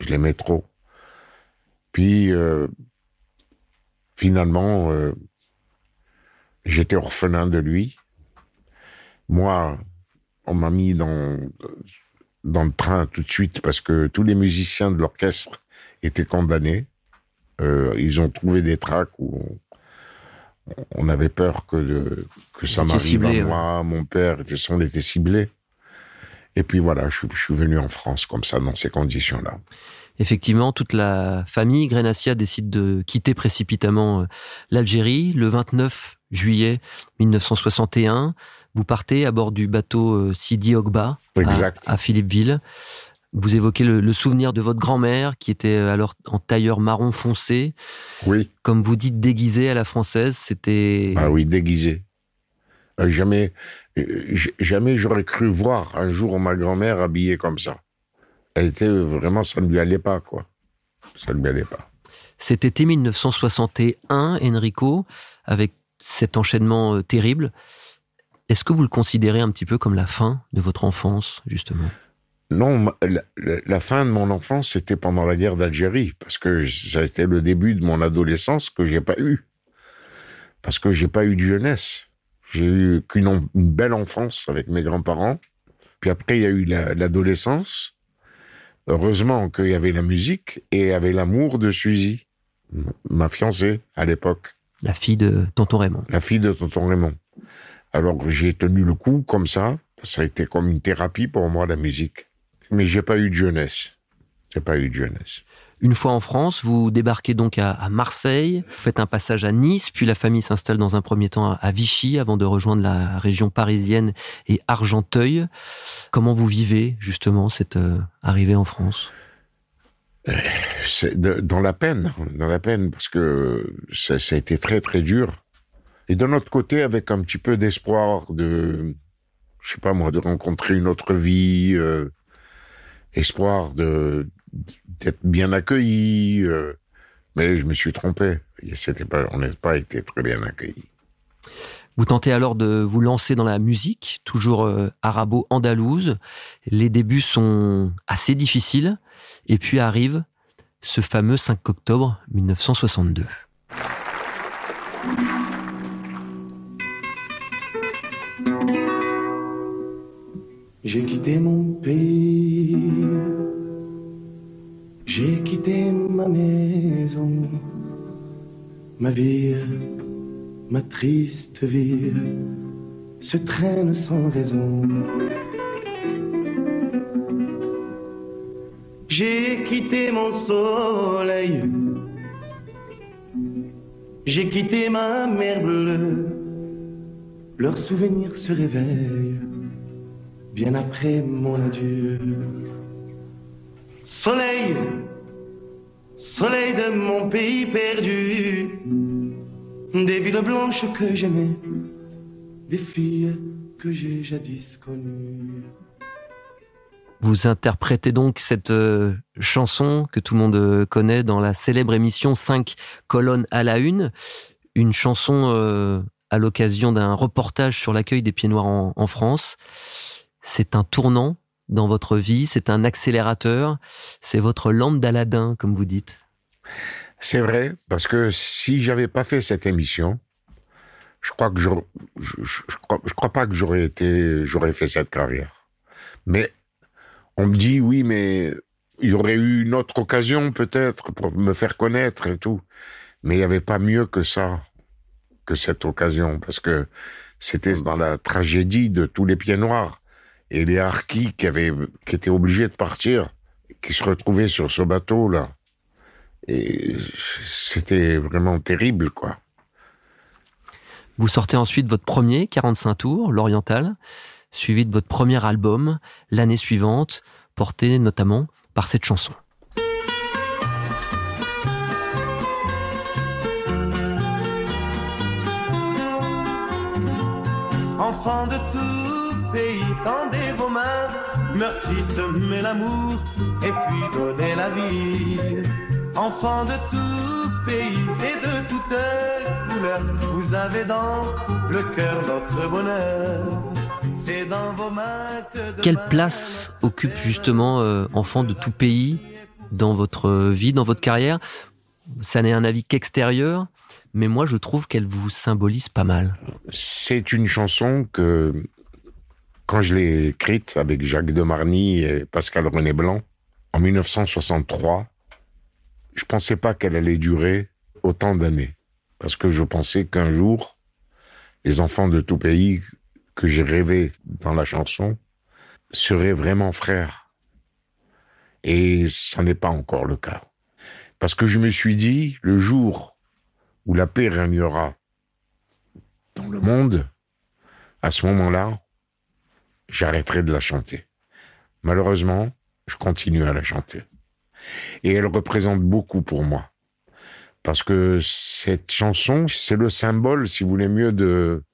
Speaker 2: Je l'aimais trop. Puis, euh, finalement, euh, j'étais orphelin de lui. Moi, on m'a mis dans, dans le train tout de suite parce que tous les musiciens de l'orchestre étaient condamnés. Euh, ils ont trouvé des tracks où on avait peur que, que ça m'arrive à moi, mon père, et on était ciblés. Et puis voilà, je, suis venu en France comme ça, dans ces conditions-là.
Speaker 1: Effectivement, toute la famille Grenassia décide de quitter précipitamment euh, l'Algérie le 29 juillet 1961. Vous partez à bord du bateau euh, Sidi Ogba à Philippeville. Vous évoquez le, souvenir de votre grand-mère qui était euh, alors en tailleur marron foncé. Oui. Comme vous dites, déguisée à la française, c'était. Ah oui,
Speaker 2: déguisée. Euh, jamais, euh, jamais j'aurais cru voir un jour ma grand-mère habillée comme ça. Elle était vraiment, ça ne lui allait pas, quoi.
Speaker 1: Ça ne lui allait pas. C'était été 1961, Enrico, avec cet enchaînement terrible, est-ce que vous le considérez un petit peu comme la fin de votre enfance, justement
Speaker 2: non, la, fin de mon enfance, c'était pendant la guerre d'Algérie, parce que ça a été le début de mon adolescence que j'ai pas eu. Parce que j'ai pas eu de jeunesse. J'ai eu qu'une une belle enfance avec mes grands-parents. Puis après, il y a eu l'adolescence. Heureusement qu'il y avait la musique et il avait l'amour de Suzy, ma fiancée à l'époque.
Speaker 1: La fille de Tonton
Speaker 2: Raymond. La fille de Tonton Raymond. Alors j'ai tenu le coup comme ça. Ça a été comme une thérapie pour moi, la musique. Mais j'ai pas eu de jeunesse. J'ai pas eu de jeunesse.
Speaker 1: Une fois en France, vous débarquez donc à, Marseille, vous faites un passage à Nice, puis la famille s'installe dans un premier temps à, Vichy avant de rejoindre la région parisienne et Argenteuil. Comment vous vivez justement cette euh, arrivée en France euh,
Speaker 2: C'est dans la peine, dans la peine, parce que ça, a été très très dur. Et d'un autre côté, avec un petit peu d'espoir de, je sais pas moi, de rencontrer une autre vie, euh, espoir de d'être bien accueilli. Euh. mais je me suis trompé. Pas, on n'a pas été très bien accueilli.
Speaker 1: Vous tentez alors de vous lancer dans la musique, toujours euh, arabo-andalouse. Les débuts sont assez difficiles. Et puis arrive ce fameux 5 octobre 1962.
Speaker 4: J'ai quitté mon pays, j'ai quitté
Speaker 2: ma maison,
Speaker 4: ma vie, ma
Speaker 2: triste vie se traîne sans raison. J'ai quitté mon soleil, j'ai quitté ma mer bleue, leurs souvenirs se réveillent bien après mon adieu. Soleil, soleil de mon pays perdu, des villes blanches que j'aimais, des filles que j'ai jadis connues.
Speaker 1: Vous interprétez donc cette euh, chanson que tout le monde euh, connaît dans la célèbre émission 5 colonnes à la une, une chanson euh, à l'occasion d'un reportage sur l'accueil des pieds noirs en France c'est un tournant dans votre vie, c'est un accélérateur, c'est votre lampe d'Aladin, comme vous dites.
Speaker 2: C'est vrai, parce que si j'avais pas fait cette émission, je crois que je, je, crois, pas que j'aurais été, j'aurais fait cette carrière. Mais on me dit oui, mais il y aurait eu une autre occasion peut-être pour me faire connaître et tout. Mais il n'y avait pas mieux que ça, que cette occasion, parce que c'était dans la tragédie de tous les pieds noirs et les harkis qui, avaient, qui étaient obligés de partir, qui se retrouvaient sur ce bateau-là. Et c'était vraiment terrible, quoi.
Speaker 1: Vous sortez ensuite votre premier 45 tours, l'Oriental, suivi de votre premier album, l'année suivante, porté notamment par cette chanson. Enfant de tout pays, tendez vos
Speaker 4: mains, meurtrissez mais l'amour, et puis donnez la vie.
Speaker 2: Enfants de tout pays et de toutes couleurs, vous avez dans le cœur notre bonheur. C'est dans vos mains
Speaker 1: que Quelle place occupe justement euh, enfants de tout pays dans votre vie, dans votre carrière Ça n'est un avis qu'extérieur mais moi je trouve qu'elle vous symbolise
Speaker 2: pas mal. C'est une chanson que quand je l'ai écrite avec Jacques de Marny et Pascal René Blanc, en 1963, je ne pensais pas qu'elle allait durer autant d'années. Parce que je pensais qu'un jour, les enfants de tout pays que j'ai rêvé dans la chanson seraient vraiment frères. Et ça n'est pas encore le cas. Parce que je me suis dit, le jour où la paix régnera dans le monde, à ce moment-là, j'arrêterai de la chanter. Malheureusement, je continue à la chanter. Et elle représente beaucoup pour moi. Parce que cette chanson, c'est le symbole, si vous voulez mieux, de,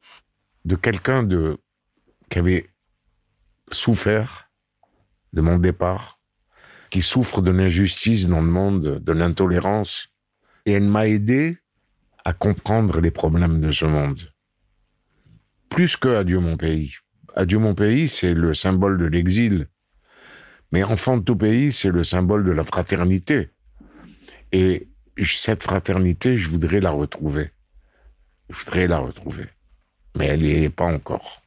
Speaker 2: de quelqu'un de, qui avait souffert de mon départ, qui souffre de l'injustice dans le monde, de l'intolérance. Et elle m'a aidé à comprendre les problèmes de ce monde. Plus que Adieu mon pays. Adieu mon pays, c'est le symbole de l'exil. Mais enfant de tout pays, c'est le symbole de la fraternité. Et cette fraternité, je voudrais la retrouver. Je voudrais la retrouver. Mais elle n'y est pas encore.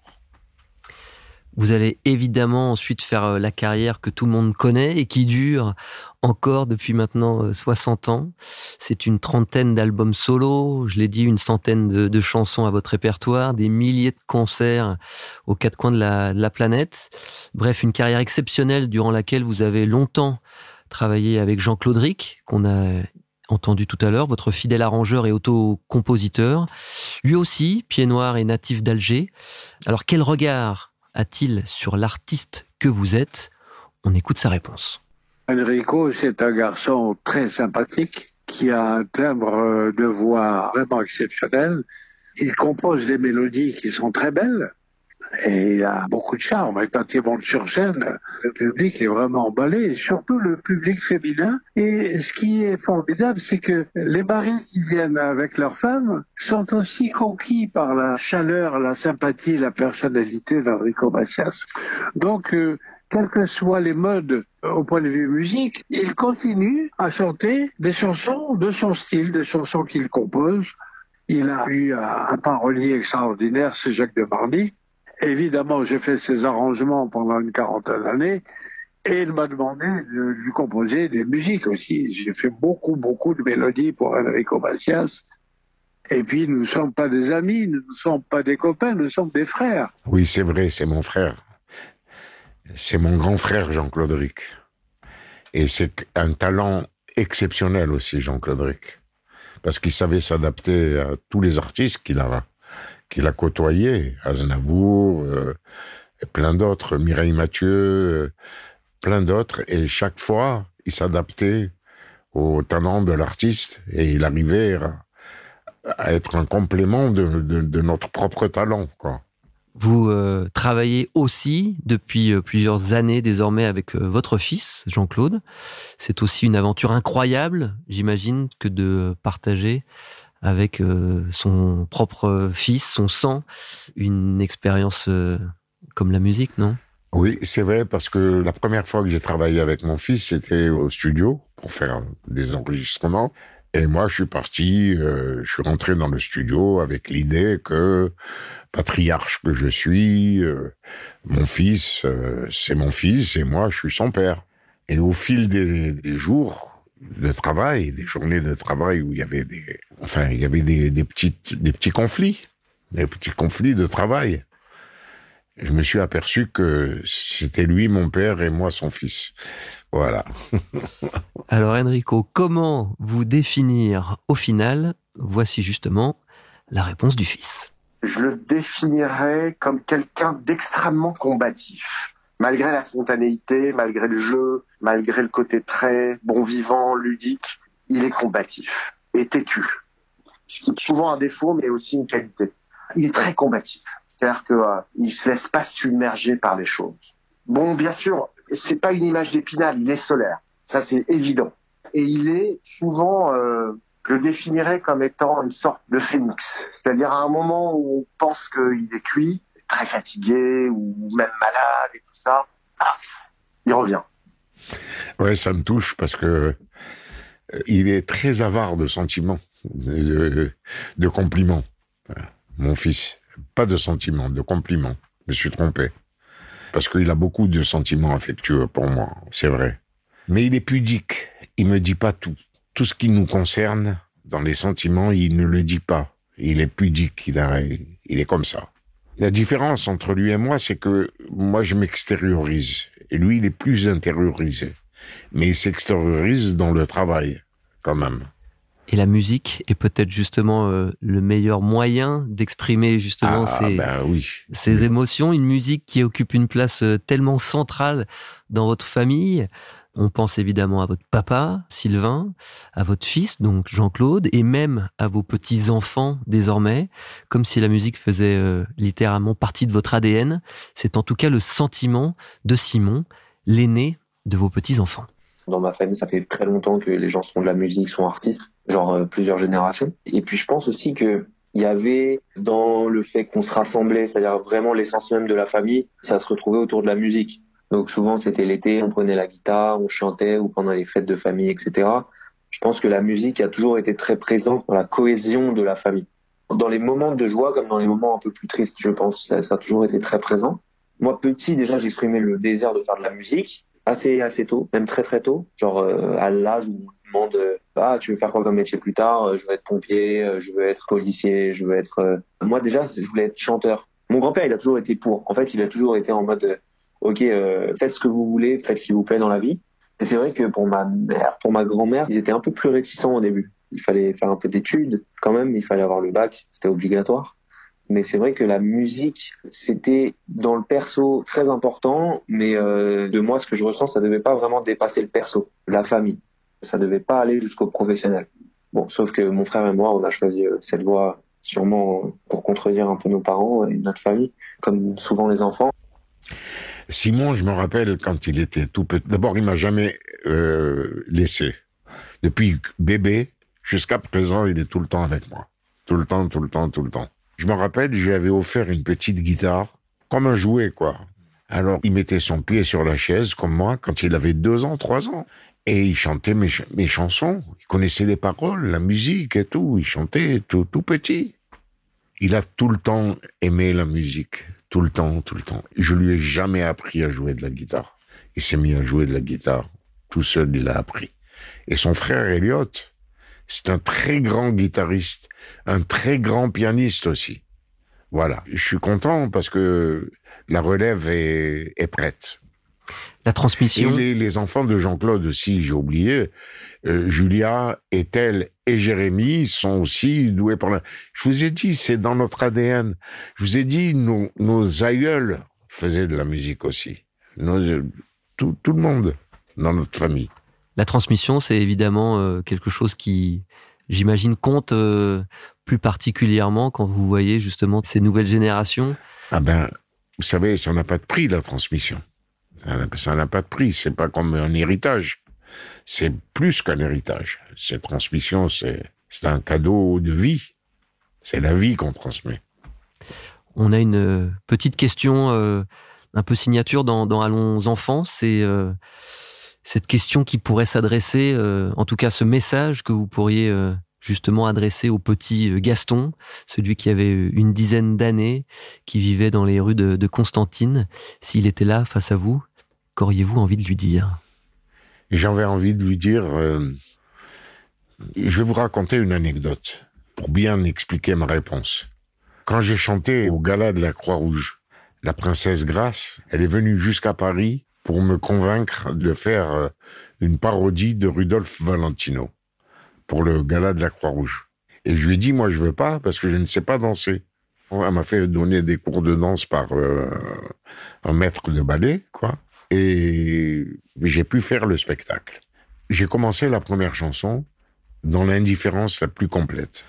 Speaker 1: Vous allez évidemment ensuite faire euh, la carrière que tout le monde connaît et qui dure encore depuis maintenant 60 euh, ans. C'est une trentaine d'albums solo, je l'ai dit, une centaine de, chansons à votre répertoire, des milliers de concerts aux quatre coins de la, planète. Bref, une carrière exceptionnelle durant laquelle vous avez longtemps travaillé avec Jean-Claude Ric, qu'on a entendu tout à l'heure, votre fidèle arrangeur et auto-compositeur. Lui aussi, pied noir et natif d'Alger. Alors quel regard a-t-il sur l'artiste que vous êtes On écoute sa réponse.
Speaker 3: Enrico, c'est un garçon très sympathique qui a un timbre euh, de voix vraiment exceptionnel. Il compose des mélodies qui sont très belles et il a beaucoup de charme. Et quand il monte sur scène, le public est vraiment emballé, surtout le public féminin. Et ce qui est formidable, c'est que les maris qui viennent avec leurs femmes sont aussi conquis par la chaleur, la sympathie, la personnalité d'André Macias. Donc, euh, quels que soient les modes euh, au point de vue musique, il continue à chanter des chansons de son style, des chansons qu'il compose. Il a eu un, parolier extraordinaire, c'est Jacques de Marny, Évidemment, j'ai fait ces arrangements pendant une quarantaine d'années et il m'a demandé de lui composer des musiques aussi. J'ai fait beaucoup, beaucoup de mélodies pour Enrico Macias. Et puis, nous ne sommes pas des amis, nous ne sommes pas des copains, nous sommes des frères.
Speaker 2: Oui, c'est vrai, c'est mon frère. C'est mon grand frère, Jean-Claude Ric. Et c'est un talent exceptionnel aussi, Jean-Claude Ric, Parce qu'il savait s'adapter à tous les artistes qu'il avait. Il a côtoyé, Aznavour, euh, et plein d'autres, Mireille Mathieu, euh, plein d'autres, et chaque fois, il s'adaptait au talent de l'artiste et il arrivait à, être un complément de, notre propre talent. Quoi.
Speaker 1: Vous euh, travaillez aussi depuis plusieurs années désormais avec votre fils, Jean-Claude. C'est aussi une aventure incroyable, j'imagine, que de partager avec euh, son propre fils, son sang, une expérience euh, comme la musique, non Oui,
Speaker 2: c'est vrai, parce que la première fois que j'ai travaillé avec mon fils, c'était au studio pour faire des enregistrements. Et moi, je suis parti, euh, je suis rentré dans le studio avec l'idée que, patriarche que je suis, mon fils, c'est mon fils, et moi, je suis son père. Et au fil des jours de travail, des journées de travail où il y avait des, enfin, il y avait des, petits conflits, des petits conflits de travail. Je me suis aperçu que c'était
Speaker 1: lui, mon père,
Speaker 2: et moi, son fils.
Speaker 1: Voilà. *laughs* Alors, Enrico, comment vous définir au final Voici justement la réponse du fils.
Speaker 4: Je le définirais comme quelqu'un d'extrêmement combatif malgré la spontanéité, malgré le jeu, malgré le côté très bon vivant, ludique, il est combatif et têtu ce qui est souvent un défaut, mais aussi une qualité. Il est très combatif, c'est-à-dire qu'il euh, ne se laisse pas submerger par les choses. Bon, bien sûr, c'est pas une image d'épinal, il est solaire, ça c'est évident. Et il est souvent, euh, je le définirais comme étant une sorte de phénix, c'est-à-dire à un moment où on pense qu'il est cuit, très fatigué ou même malade et tout ça,
Speaker 2: il revient. Ouais, ça me touche parce que euh, il est très avare de sentiments. Euh, de, compliments. Mon fils, pas de sentiments, de compliments. Je me suis trompé. Parce qu'il a beaucoup de sentiments affectueux pour moi, c'est vrai. Mais il est pudique. Il me dit pas tout. Tout ce qui nous concerne, dans les sentiments, il ne le dit pas. Il est pudique, il, il est comme ça. La différence entre lui et moi, c'est que moi, je m'extériorise. Et lui, il est plus intériorisé. Mais il s'extériorise dans le travail,
Speaker 1: quand même. Et la musique est peut-être justement euh, le meilleur moyen d'exprimer justement ah, ben ces, oui. ces émotions. Une musique qui occupe une place euh, tellement centrale dans votre famille. On pense évidemment à votre papa, Sylvain, à votre fils, donc Jean-Claude, et même à vos petits-enfants désormais, comme si la musique faisait euh, littéralement partie de votre ADN. C'est en tout cas le sentiment de Simon, l'aîné de vos petits-enfants.
Speaker 5: Dans ma famille, ça fait très longtemps que les gens sont de la musique, sont artistes genre euh, plusieurs générations. Et puis je pense aussi que il y avait dans le fait qu'on se rassemblait, c'est-à-dire vraiment l'essence même de la famille, ça se retrouvait autour de la musique. Donc souvent c'était l'été, on prenait la guitare, on chantait ou pendant les fêtes de famille, etc. Je pense que la musique a toujours été très présente pour la cohésion de la famille. Dans les moments de joie comme dans les moments un peu plus tristes, je pense, ça, ça a toujours été très présent. Moi petit déjà j'exprimais le désir de faire de la musique assez assez tôt, même très très tôt, genre euh, à l'âge où de euh, « ah tu veux faire quoi comme métier plus tard euh, je veux être pompier euh, je veux être policier je veux être moi déjà je voulais être chanteur mon grand père il a toujours été pour en fait il a toujours été en mode ok faites ce que vous voulez faites ce qui vous plaît dans la vie et c'est vrai que pour ma mère pour ma grand mère ils étaient un peu plus réticents au début il fallait faire un peu d'études quand même il fallait avoir le bac c'était obligatoire mais c'est vrai que la musique, c'était dans le perso très important, mais de moi, ce que je ressens, ça devait pas vraiment dépasser le perso, la famille ça devait pas aller jusqu'au professionnel. Bon, sauf que mon frère et moi, on a choisi euh, cette voie sûrement euh, pour contredire un peu nos parents et notre famille, comme souvent les enfants.
Speaker 2: Simon, je me rappelle quand il était tout petit. D'abord, il m'a jamais euh, laissé. Depuis bébé jusqu'à présent, il est tout le temps avec moi. Tout le temps, tout le temps, tout le temps. Je me rappelle, je lui avais offert une petite guitare, comme un jouet, quoi. Alors, il mettait son pied sur la chaise, comme moi, quand il avait deux ans, trois ans. Et il chantait mes, chansons. Il connaissait les paroles, la musique et tout. Il chantait tout, tout petit. Il a tout le temps aimé la musique. Tout le temps, tout le temps. Je lui ai jamais appris à jouer de la guitare. Il s'est mis à jouer de la guitare. Tout seul, il a appris. Et son frère Elliot, c'est un très grand guitariste, un très grand pianiste aussi. Voilà. Je suis content parce que la relève est, est prête.
Speaker 1: La transmission. Et
Speaker 2: les, enfants de Jean-Claude aussi, j'ai oublié. Euh, Julia, Ethel et Jérémy sont aussi doués pour la... Je vous ai dit, c'est dans notre ADN. Je vous ai dit, nos, aïeuls faisaient de la musique aussi.
Speaker 1: Euh, tout, le monde dans notre famille. La transmission, c'est évidemment euh, quelque chose qui, j'imagine, compte euh, plus particulièrement quand vous voyez justement ces nouvelles générations. Ah ben, vous savez, ça n'a pas de prix, la transmission.
Speaker 2: Ça n'a pas de prix. C'est pas comme un héritage. C'est plus qu'un héritage. Cette transmission, c'est un cadeau de vie. C'est la vie qu'on transmet.
Speaker 1: On a une euh, petite question euh, un peu signature dans, Allons enfants. C'est euh, cette question qui pourrait s'adresser, en tout cas ce message que vous pourriez justement adresser au petit Gaston, celui qui avait une dizaine d'années, qui vivait dans les rues de, de Constantine. S'il était là face à vous, qu'auriez-vous envie de lui dire
Speaker 2: J'avais envie de lui dire, euh, je vais vous raconter une anecdote pour bien expliquer ma réponse. Quand j'ai chanté au gala de la Croix-Rouge, la princesse Grace, elle est venue jusqu'à Paris pour me convaincre de faire euh, une parodie de Rudolf Valentino pour le gala de la Croix-Rouge. Et je lui ai dit, moi je veux pas parce que je ne sais pas danser. Elle m'a fait donner des cours de danse par euh, un maître de ballet, quoi. Et j'ai pu faire le spectacle. J'ai commencé la première chanson dans l'indifférence la plus complète.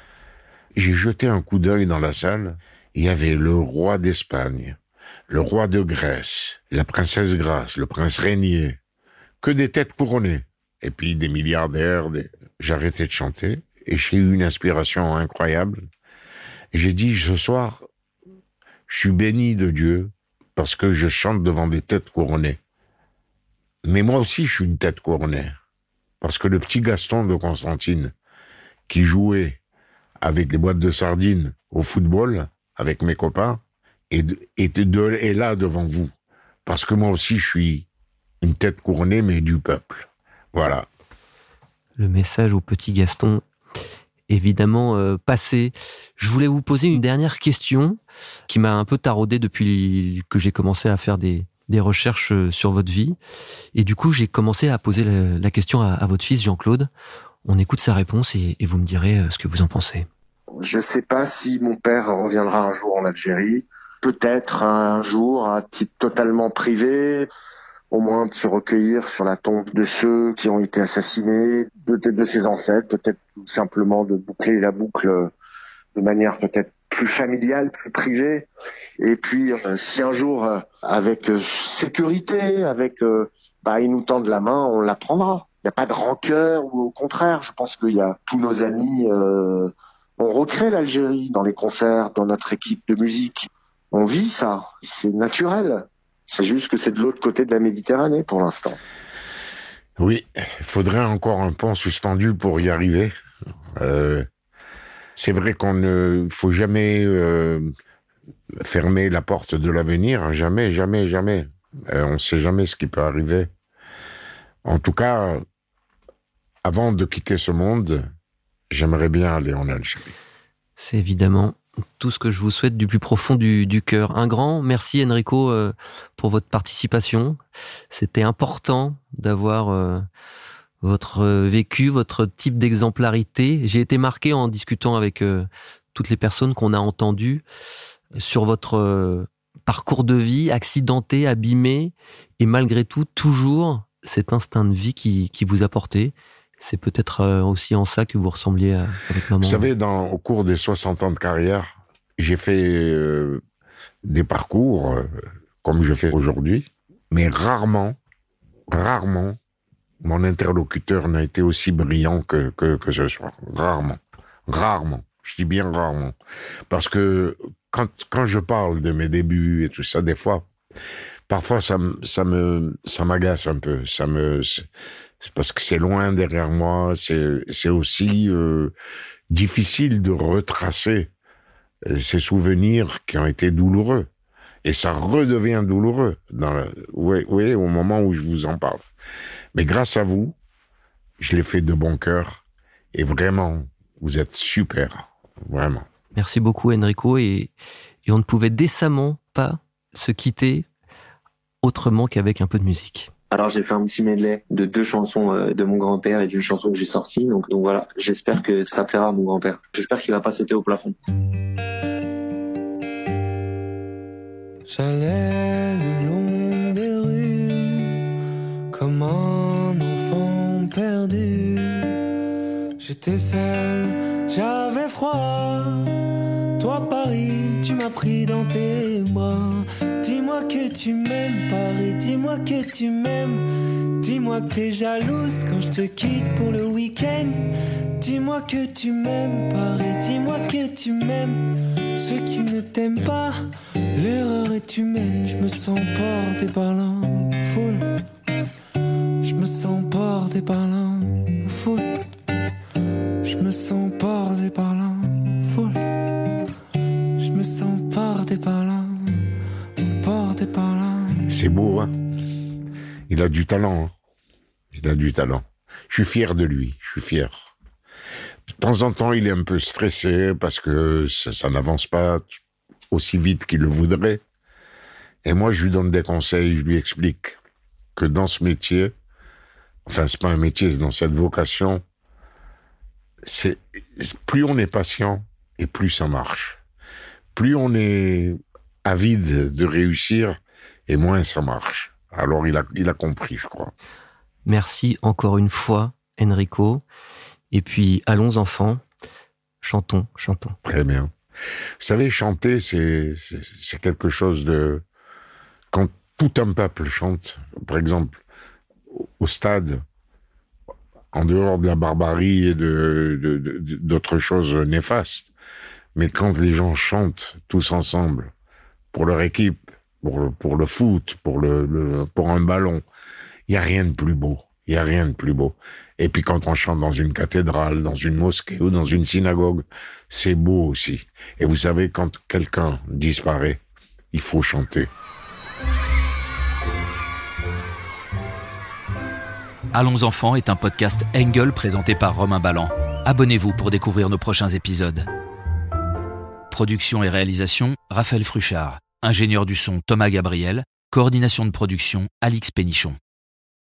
Speaker 2: J'ai jeté un coup d'œil dans la salle. Il y avait le roi d'Espagne, le roi de Grèce, la princesse Grâce, le prince Rainier. Que des têtes couronnées. Et puis des milliardaires. j'ai J'arrêtais de chanter et j'ai eu une inspiration incroyable. J'ai dit ce soir, je suis béni de Dieu parce que je chante devant des têtes couronnées. Mais moi aussi, je suis une tête couronnée. Parce que le petit Gaston de Constantine, qui jouait avec des boîtes de sardines au football, avec mes copains, est là devant vous. Parce que moi aussi, je suis une tête couronnée, mais du peuple. Voilà.
Speaker 1: Le message au petit Gaston, évidemment, euh, passé. Je voulais vous poser une dernière question qui m'a un peu taraudé depuis que j'ai commencé à faire des, des recherches euh, sur votre vie. Et du coup, j'ai commencé à poser la, question à, votre fils Jean-Claude. On écoute sa réponse et, vous me direz euh, ce que vous en pensez.
Speaker 4: Je ne sais pas si mon père reviendra un jour en Algérie. Peut-être un jour, à titre totalement privé, au moins de se recueillir sur la tombe de ceux qui ont été assassinés, de ses ancêtres, peut-être tout simplement de boucler la boucle euh, de manière peut-être plus familiale, plus privée et puis, euh, si un jour, euh, avec euh, sécurité, avec, bah, ils nous tendent la main, on la prendra. Il n'y a pas de rancœur ou au contraire, je pense qu'il y a tous nos amis. on recrée l'Algérie dans les concerts, dans notre équipe de musique. On vit ça, c'est naturel. C'est juste que c'est de l'autre côté de la Méditerranée pour l'instant.
Speaker 2: Oui, il faudrait encore un pont suspendu pour y arriver. c'est vrai qu'on ne faut jamais fermer la porte de l'avenir, jamais, jamais, jamais. Euh, on ne sait jamais ce qui peut arriver. En tout cas, avant de quitter ce monde, j'aimerais bien aller en Algérie.
Speaker 1: C'est évidemment tout ce que je vous souhaite du plus profond du, cœur. Un grand merci Enrico euh, pour votre participation. C'était important d'avoir euh, votre vécu, votre type d'exemplarité. J'ai été marqué en discutant avec toutes les personnes qu'on a entendues sur votre euh, parcours de vie accidenté, abîmé, et malgré tout, toujours cet instinct de vie qui, qui vous porté. C'est peut-être euh, aussi en ça que vous ressembliez à, euh, maman. Vous savez,
Speaker 2: dans, au cours des 60 ans de carrière, j'ai fait des parcours comme je fais aujourd'hui, mais rarement, rarement, mon interlocuteur n'a été aussi brillant que, que, que ce soit. Rarement. Rarement. Je dis bien rarement. Parce que quand, quand je parle de mes débuts et tout ça, des fois, parfois ça, ça me ça m'agace un peu. Ça me parce que c'est loin derrière moi. C'est aussi euh, difficile de retracer euh, ces souvenirs qui ont été douloureux. Et ça redevient douloureux dans oui, oui, au moment où je vous en parle. Mais grâce à vous, je l'ai fait de bon cœur. Et vraiment, vous êtes super.
Speaker 1: Vraiment. Merci beaucoup Enrico et, on ne pouvait décemment pas se quitter autrement qu'avec un peu de musique.
Speaker 5: Alors j'ai fait un petit medley de deux chansons euh, de mon grand-père et d'une chanson que j'ai sortie. Donc, voilà, j'espère que ça plaira à mon grand-père. J'espère qu'il va pas sauter au plafond.
Speaker 1: J'allais le long des enfant perdu. J'étais seul, j'avais froid. Paris, tu m'as pris dans tes bras. Dis-moi que tu m'aimes, Paris, dis-moi que tu m'aimes. Dis-moi que t'es jalouse quand je te quitte pour le week-end. Dis-moi que tu m'aimes, Paris, dis-moi que tu m'aimes. Ceux qui ne t'aiment pas, l'erreur est humaine. Je me sens porté par la foule. Je me sens porté par la foule. Je me sens porté par la me sens là, là.
Speaker 2: C'est beau, hein Il a du talent, hein. Il a du talent. Je suis fier de lui, je suis fier. De temps en temps, il est un peu stressé parce que ça, n'avance pas aussi vite qu'il le voudrait. Et moi, je lui donne des conseils, je lui explique que dans ce métier, enfin, c'est pas un métier, c'est dans cette vocation, c'est plus on est patient et plus ça marche plus on est avide de réussir, et moins ça marche. Alors il a, il a compris, je crois.
Speaker 1: Merci encore une fois, Enrico. Et puis, allons enfants, chantons, chantons. Très bien.
Speaker 2: Vous savez, chanter, c'est, quelque chose de... Quand tout un peuple chante, par exemple, au stade, en dehors de la barbarie et de, d'autres choses néfastes, mais quand les gens chantent tous ensemble pour leur équipe, pour le, foot, pour, le, pour un ballon, il n'y a rien de plus beau. Il n'y a rien de plus beau. Et puis quand on chante dans une cathédrale, dans une mosquée ou dans une synagogue, c'est beau aussi. Et vous savez, quand quelqu'un disparaît, il faut chanter.
Speaker 1: Allons enfants est un podcast Engel présenté par Romain Ballan. Abonnez-vous pour découvrir nos prochains épisodes. Production et réalisation, Raphaël Fruchard. Ingénieur du son, Thomas Gabriel. Coordination de production, Alix Pénichon.